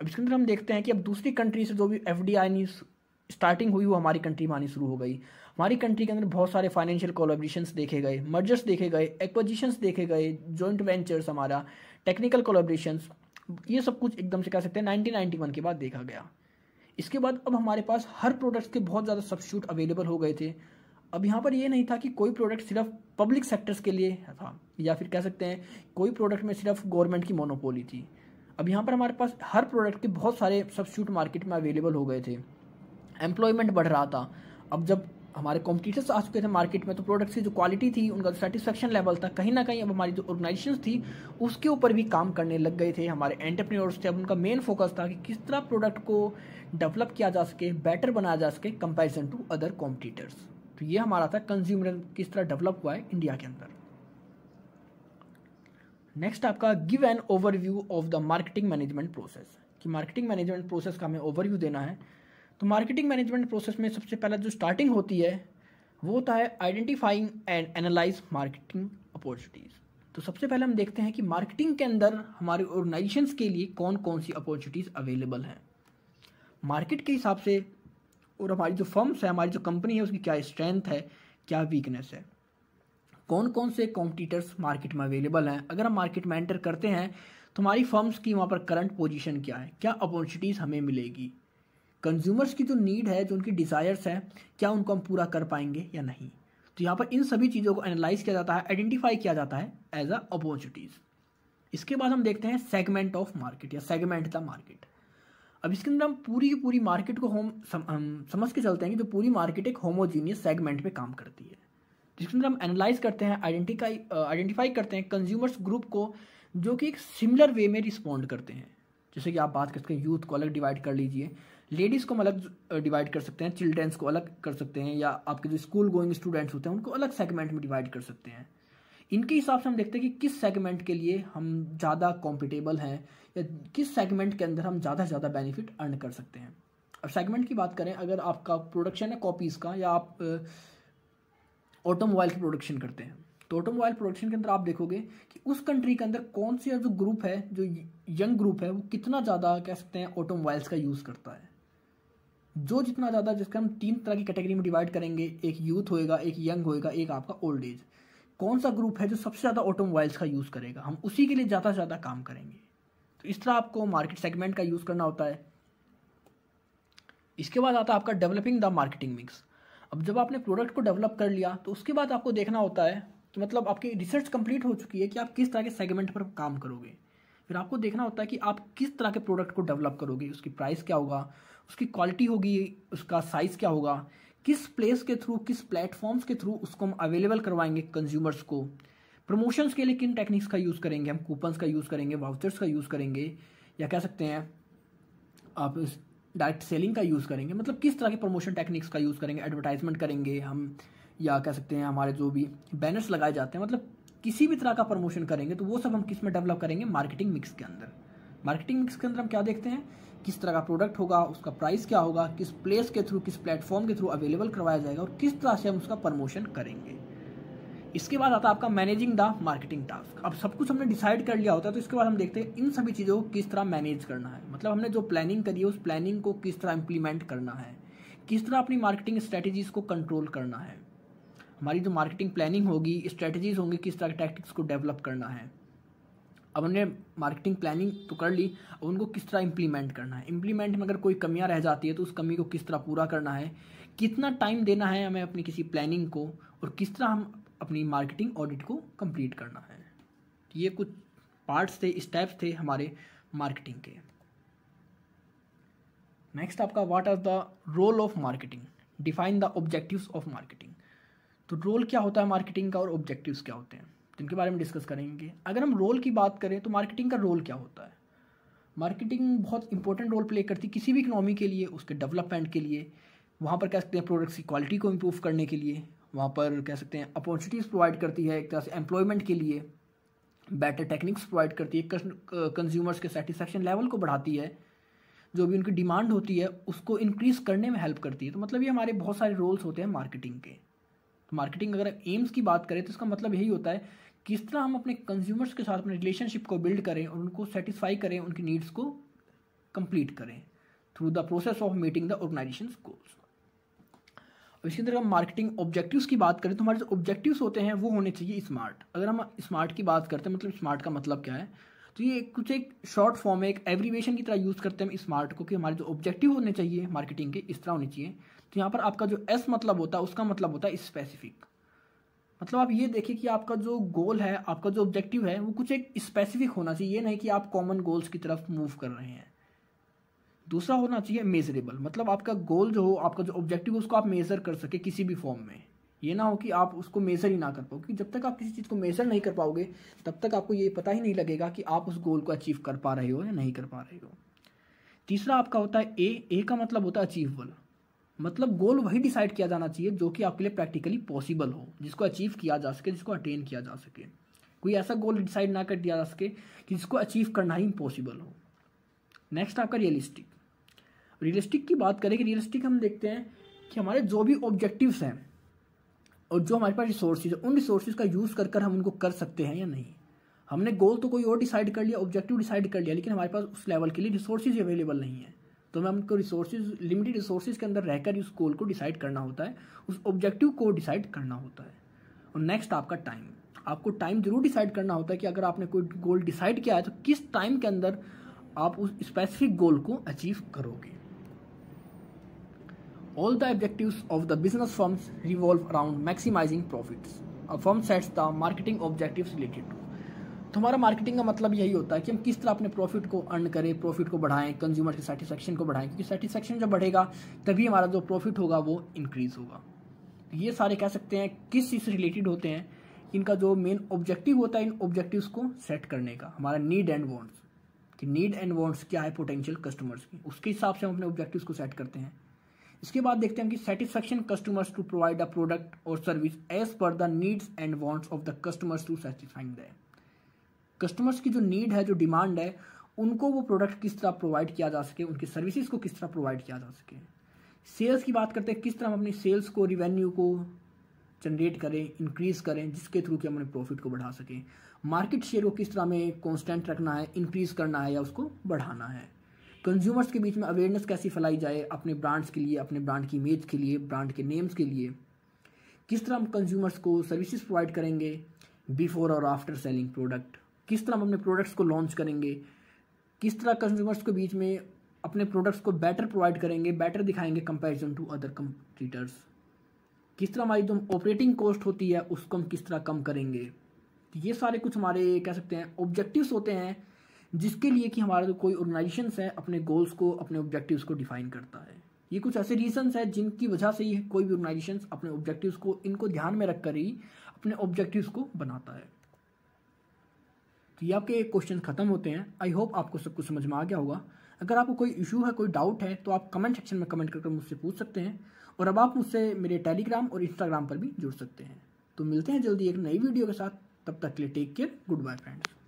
अब इसके अंदर हम देखते हैं कि अब दूसरी कंट्री से जो भी एफ डी स्टार्टिंग हुई वो हमारी कंट्री में आनी शुरू हो गई हमारी कंट्री के अंदर बहुत सारे फाइनेंशियल कोलाब्रेशन देखे गए मर्जर्स देखे गए एक्विजिशंस देखे गए जॉइंट वेंचर्स हमारा टेक्निकल कोलाब्रेशन ये सब कुछ एकदम से कह सकते हैं नाइनटीन के बाद देखा गया इसके बाद अब हमारे पास हर प्रोडक्ट्स के बहुत ज़्यादा सब्सिट्यूट अवेलेबल हो गए थे अब यहाँ पर ये नहीं था कि कोई प्रोडक्ट सिर्फ पब्लिक सेक्टर्स के लिए था या फिर कह सकते हैं कोई प्रोडक्ट में सिर्फ गवर्नमेंट की मोनोपोली थी अब यहाँ पर हमारे पास हर प्रोडक्ट के बहुत सारे सब्सिट्यूट मार्केट में अवेलेबल हो गए थे एम्प्लॉयमेंट बढ़ रहा था अब जब हमारे कॉम्पिटिटर्स आ चुके थे मार्केट में तो प्रोडक्ट्स की जो क्वालिटी थी उनका जो सेटिस्फेक्शन लेवल था कहीं ना कहीं अब हमारी जो ऑर्गेनाइजेशन थी उसके ऊपर भी काम करने लग गए थे हमारे एंटरप्रेन्योर्स थे अब उनका मेन फोकस था कि किस तरह प्रोडक्ट को डेवलप किया जा सके बेटर बनाया जा सके कंपेरिजन टू अदर कॉम्पिटिटर्स तो ये हमारा था कंज्यूमर किस तरह डेवलप हुआ है इंडिया के अंदर नेक्स्ट आपका give an overview of the marketing management process कि मार्केटिंग मैनेजमेंट प्रोसेस का हमें ओवरव्यू देना है तो मार्केटिंग मैनेजमेंट प्रोसेस में सबसे पहला जो स्टार्टिंग होती है वो होता है identifying and analyse marketing opportunities तो सबसे पहले हम देखते हैं कि मार्केटिंग के अंदर हमारे ऑर्गेनाइजेशन के लिए कौन कौन सी अपॉर्चुनिटीज़ अवेलेबल हैं मार्केट के हिसाब से और हमारी जो फर्म्स है हमारी जो कंपनी है उसकी क्या स्ट्रेंथ है क्या वीकनेस है कौन कौन से कॉम्पिटिटर्स मार्केट में अवेलेबल हैं अगर हम मार्केट में एंटर करते हैं तो हमारी फर्म्स की वहाँ पर करंट पोजीशन क्या है क्या अपॉर्चुनिटीज़ हमें मिलेगी कंज्यूमर्स की जो नीड है जो उनकी डिज़ायर्स हैं क्या उनको हम पूरा कर पाएंगे या नहीं तो यहाँ पर इन सभी चीज़ों को एनालाइज किया जाता है आइडेंटिफाई किया जाता है एज अ अपॉर्चुनिटीज़ इसके बाद हम देखते हैं सेगमेंट ऑफ मार्केट या सेगमेंट द मार्केट अब इसके अंदर हम पूरी की पूरी मार्केट को होम सम, समझ के चलते हैं कि जो पूरी मार्केट एक होमोजीनियस सेगमेंट पे काम करती है जिसके अंदर हम एनालाइज करते हैं आइडेंटिफाई आइडेंटिफाई करते हैं कंज्यूमर्स ग्रुप को जो कि एक सिमिलर वे में रिस्पॉन्ड करते हैं जैसे कि आप बात करते हैं यूथ को अलग डिवाइड कर लीजिए लेडीज़ को हम अलग डिवाइड कर सकते हैं चिल्ड्रेंस को अलग कर सकते हैं या आपके जो स्कूल गोइंग स्टूडेंट्स होते हैं उनको अलग सेगमेंट में डिवाइड कर सकते हैं इनके हिसाब से हम देखते हैं कि किस सेगमेंट के लिए हम ज़्यादा कॉम्फिटेबल हैं या किस सेगमेंट के अंदर हम ज़्यादा से ज़्यादा बेनिफिट अर्न कर सकते हैं अब सेगमेंट की बात करें अगर आपका प्रोडक्शन है कॉपीज़ का या आप ऑटोमोबाइल की प्रोडक्शन करते हैं तो ऑटोमोबाइल प्रोडक्शन के अंदर आप देखोगे कि उस कंट्री के अंदर कौन सी जो ग्रुप है जो यंग ग्रुप है वो कितना ज़्यादा कह सकते हैं ऑटोमोबाइल्स का यूज़ करता है जो जितना ज़्यादा जिसका हम तीन तरह की कैटेगरी में डिवाइड करेंगे एक यूथ होएगा एक यंग होएगा एक आपका ओल्ड एज कौन सा ग्रुप है जो सबसे ज़्यादा ऑटोमोबाइल्स का यूज़ करेगा हम उसी के लिए ज़्यादा से ज़्यादा काम करेंगे तो इस तरह आपको मार्केट सेगमेंट का यूज़ करना होता है इसके बाद आता है आपका डेवलपिंग द मार्केटिंग मिक्स अब जब आपने प्रोडक्ट को डेवलप कर लिया तो उसके बाद आपको देखना होता है कि मतलब आपकी रिसर्च कंप्लीट हो चुकी है कि आप किस तरह के सेगमेंट पर काम करोगे फिर आपको देखना होता है कि आप किस तरह के प्रोडक्ट को डेवलप करोगे उसकी प्राइस क्या होगा उसकी क्वालिटी होगी उसका साइज़ क्या होगा किस प्लेस के थ्रू किस प्लेटफॉर्म्स के थ्रू उसको हम अवेलेबल करवाएंगे कंज्यूमर्स को प्रमोशंस के लिए किन टेक्निक्स का यूज़ करेंगे हम कूपन्स का यूज़ करेंगे वाउचर्स का यूज़ करेंगे या कह सकते हैं आप डायरेक्ट सेलिंग का यूज़ करेंगे मतलब किस तरह के प्रमोशन टेक्निक्स का यूज़ करेंगे एडवर्टाइजमेंट करेंगे हम या कह सकते हैं हमारे जो भी बैनर्स लगाए जाते हैं मतलब किसी भी तरह का प्रमोशन करेंगे तो वो सब हम किस में डेवलप करेंगे मार्केटिंग मिक्स के अंदर मार्केटिंग मिक्स के अंदर हम क्या देखते हैं किस तरह का प्रोडक्ट होगा उसका प्राइस क्या होगा किस प्लेस के थ्रू किस प्लेटफॉर्म के थ्रू अवेलेबल करवाया जाएगा और किस तरह से हम उसका प्रमोशन करेंगे इसके बाद आता है आपका मैनेजिंग द मार्केटिंग टास्क अब सब कुछ हमने डिसाइड कर लिया होता है तो इसके बाद हम देखते हैं इन सभी चीज़ों को किस तरह मैनेज करना है मतलब हमने जो प्लानिंग करी है उस प्लानिंग को किस तरह इम्प्लीमेंट करना है किस तरह अपनी मार्केटिंग स्ट्रेटेजीज को कंट्रोल करना है हमारी जो मार्केटिंग प्लानिंग होगी स्ट्रेटजीज होंगी किस तरह के टैक्टिक्स को डेवलप करना है अब उन्हें मार्केटिंग प्लानिंग तो कर ली अब उनको किस तरह इम्प्लीमेंट करना है इम्प्लीमेंट में अगर कोई कमियां रह जाती है तो उस कमी को किस तरह पूरा करना है कितना टाइम देना है हमें अपनी किसी प्लानिंग को और किस तरह हम अपनी मार्केटिंग ऑडिट को कंप्लीट करना है ये कुछ पार्ट्स थे स्टेप्स थे हमारे मार्केटिंग के नेक्स्ट आपका what are the role of marketing define the objectives of marketing तो रोल क्या होता है मार्केटिंग का और ऑब्जेक्टिव क्या होते हैं जिनके बारे में डिस्कस करेंगे अगर हम रोल की बात करें तो मार्केटिंग का रोल क्या होता है मार्केटिंग बहुत इंपॉर्टेंट रोल प्ले करती है किसी भी इकनॉमी के लिए उसके डेवलपमेंट के लिए वहाँ पर कह सकते हैं प्रोडक्ट्स की क्वालिटी को इम्प्रूव करने के लिए वहाँ पर कह सकते हैं अपॉर्चुनिटीज़ प्रोवाइड करती है एक तरह से एम्प्लॉयमेंट के लिए बेटर टेक्निक्स प्रोवाइड करती है कंज्यूमर्स uh, के सेटिस्फेक्शन लेवल को बढ़ाती है जो भी उनकी डिमांड होती है उसको इंक्रीज़ करने में हेल्प करती है तो मतलब ये हमारे बहुत सारे रोल्स होते हैं मार्केटिंग के मार्केटिंग अगर एम्स की बात करें तो इसका मतलब यही होता है किस तरह हम अपने कंज्यूमर्स के साथ अपने रिलेशनशिप को बिल्ड करें और उनको सेटिस्फाई करें उनकी नीड्स को कंप्लीट करें through the process of meeting the organisation goals अब इसके अंदर हम मार्केटिंग ऑब्जेक्टिव्स की बात करें तो हमारे जो ऑब्जेक्टिव्स होते हैं वो होने चाहिए स्मार्ट अगर हम स्मार्ट की बात करते हैं मतलब स्मार्ट का मतलब क्या है तो ये कुछ एक शॉर्ट फॉर्म है एक एवरीवेशन की तरह यूज़ करते हैं हम स्मार्ट को कि हमारे जो ऑब्जेक्टिव होने चाहिए मार्केटिंग के इस तरह होने चाहिए तो यहाँ पर आपका जो एस मतलब होता है उसका मतलब होता है स्पेसिफिक मतलब आप ये देखें कि आपका जो गोल है आपका जो ऑब्जेक्टिव है वो कुछ एक स्पेसिफिक होना चाहिए ये नहीं कि आप कॉमन गोल्स की तरफ मूव कर रहे हैं दूसरा होना चाहिए मेजरेबल मतलब आपका गोल जो हो आपका जो ऑब्जेक्टिव उसको आप मेज़र कर सके किसी भी फॉर्म में ये ना हो कि आप उसको मेज़र ही ना कर पाओ क्योंकि जब तक आप किसी चीज़ को मेज़र नहीं कर पाओगे तब तक आपको ये पता ही नहीं लगेगा कि आप उस गोल को अचीव कर पा रहे हो या नहीं कर पा रहे हो तीसरा आपका होता है ए ए का मतलब होता है अचीवेबल मतलब गोल वही डिसाइड किया जाना चाहिए जो कि आपके लिए प्रैक्टिकली पॉसिबल हो जिसको अचीव किया जा सके जिसको अटेन किया जा सके कोई ऐसा गोल डिसाइड ना कर दिया जा सके कि जिसको अचीव करना ही इम्पॉसिबल हो नेक्स्ट आपका रियलिस्टिक रियलिस्टिक की बात करें कि रियलिस्टिक हम देखते हैं कि हमारे जो भी ऑब्जेक्टिव्स हैं और जो हमारे पास रिसोर्सेज उन रिसोर्सेज का यूज़ कर कर हम उनको कर सकते हैं या नहीं हमने गोल तो कोई और डिसाइड कर लिया ऑब्जेक्टिव डिसाइड कर लिया लेकिन हमारे पास उस लेवल के लिए रिसोर्सेज अवेलेबल नहीं है तो मैं उनको रिसोर्सेज लिमिटेड रिसोर्सेज के अंदर रहकर उस गोल को डिसाइड करना होता है उस ऑब्जेक्टिव को डिसाइड करना होता है और नेक्स्ट आपका टाइम आपको टाइम जरूर डिसाइड करना होता है कि अगर आपने कोई गोल डिसाइड किया है तो किस टाइम के अंदर आप उस स्पेसिफिक गोल को अचीव करोगे all the objective of the business forms revolve around maximising profits a form sets the marketing objective related to तो हमारा मार्केटिंग का मतलब यही होता है कि हम किस तरह अपने प्रॉफिट को अर्न करें प्रॉफिट को बढ़ाएं कंज्यूमर के सेटिस्फेक्शन को बढ़ाएं क्योंकि सेटिस्फेक्शन जब बढ़ेगा तभी हमारा जो प्रॉफिट होगा वो इंक्रीज़ होगा तो ये सारे कह सकते हैं किस चीज़ से रिलेटेड होते हैं इनका जो मेन ऑब्जेक्टिव होता है इन ऑब्जेक्टिव को सेट करने का हमारा नीड एंड वॉन्ट्स कि नीड एंड वॉन्ट्स क्या है पोटेंशियल कस्टमर्स की उसके हिसाब से हम अपने ऑब्जेक्टिव को सेट करते हैं इसके बाद देखते हैं कि satisfaction customers to provide a product और service as per the needs and wants of the customers to satisfying that customers की जो नीड है जो डिमांड है उनको वो प्रोडक्ट किस तरह प्रोवाइड किया जा सके उनकी सर्विसेज को किस तरह प्रोवाइड किया जा सके सेल्स की बात करते हैं किस तरह हम अपनी सेल्स को रिवेन्यू को जनरेट करें इंक्रीज करें जिसके थ्रू कि हम अपने प्रॉफिट को बढ़ा सकें मार्केट शेयर को किस तरह हमें कॉन्स्टेंट रखना है इंक्रीज करना है या उसको बढ़ाना है कंज्यूमर्स के बीच में अवेयरनेस कैसी फैलाई जाए अपने ब्रांड्स के लिए अपने ब्रांड की इमेज के लिए ब्रांड के नेम्स के लिए किस तरह हम कंज्यूमर्स को सर्विसेज प्रोवाइड करेंगे बिफोर और आफ्टर सेलिंग प्रोडक्ट किस तरह हम अपने प्रोडक्ट्स को लॉन्च करेंगे किस तरह कंज्यूमर्स के बीच में अपने प्रोडक्ट्स को बेटर प्रोवाइड करेंगे बेटर दिखाएंगे कंपैरिजन टू अदर कंपटीटर्स किस तरह हमारी जो ऑपरेटिंग कॉस्ट होती है उसको हम किस तरह कम करेंगे तो ये सारे कुछ हमारे कह सकते हैं ऑब्जेक्टिव्स होते हैं जिसके लिए कि हमारा जो कोई ऑर्गेनाइजेशन है अपने गोल्स को अपने ऑब्जेक्टिव्स को डिफाइन करता है ये कुछ ऐसे रीजंस हैं जिनकी वजह से ही कोई भी ऑर्गेनाइजेशन अपने ऑब्जेक्टिव्स को इनको ध्यान में रख कर ही अपने ऑब्जेक्टिव्स को बनाता है तो ये आपके क्वेश्चन खत्म होते हैं आई होप आपको सब कुछ समझ में आ गया होगा अगर आपको कोई इशू है कोई डाउट है तो आप कमेंट सेक्शन में कमेंट करके मुझसे पूछ सकते हैं और अब आप मुझसे मेरे टेलीग्राम और इंस्टाग्राम पर भी जुड़ सकते हैं तो मिलते हैं जल्दी एक नई वीडियो के साथ तब तक के लिए take care goodbye friends